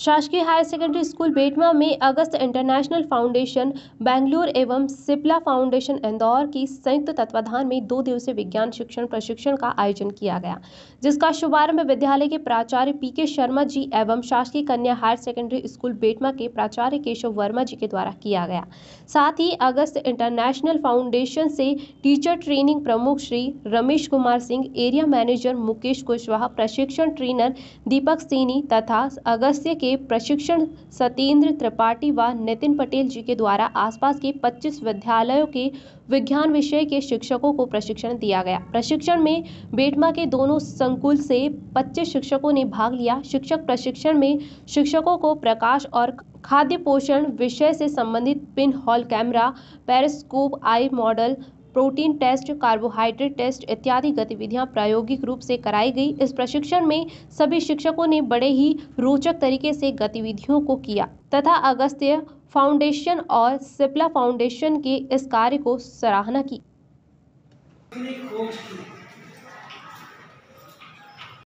शासकीय higher secondary school बेटवा में अगस्त इंटरनेशनल फाउंडेशन बेंगलुरु एवं सिप्ला फाउंडेशन इंदौर की संयुक्त तत्वाधान में दो दिवसीय विज्ञान शिक्षण प्रशिक्षण का आयोजन किया गया जिसका शुभारंभ विद्यालय के प्राचार्य पी के शर्मा जी एवं शासकीय कन्या हायर सेकेंडरी स्कूल बेटमा के प्राचार्य केशव वर्मा जी के द्वारा किया गया साथ ही अगस्त इंटरनेशनल फाउंडेशन से टीचर ट्रेनिंग प्रमुख श्री रमेश कुमार सिंह एरिया मैनेजर मुकेश कुशवाहा प्रशिक्षण ट्रेनर दीपक सैनी तथा अगस्त के के प्रशिक्षण सतेंद्र त्रिपाठी व नितिन पटेल जी के द्वारा आसपास के 25 विद्यालयों के विज्ञान विषय के शिक्षकों को प्रशिक्षण दिया गया प्रशिक्षण में बेटमा के दोनों संकुल से 25 शिक्षकों ने भाग लिया शिक्षक प्रशिक्षण में शिक्षकों को प्रकाश और खाद्य पोषण विषय से संबंधित pin hole camera periscope eye model protein test carbohydrate test इत्यादि गतिविधियां प्रायोगिक रूप से कराई गई इस प्रशिक्षण में सभी शिक्षकों ने बड़े ही रोचक तरीके से गतिविधियों को किया तथा अगस्त्य फाउंडेशन और सिप्ला फाउंडेशन के इस कार्य को सराहना की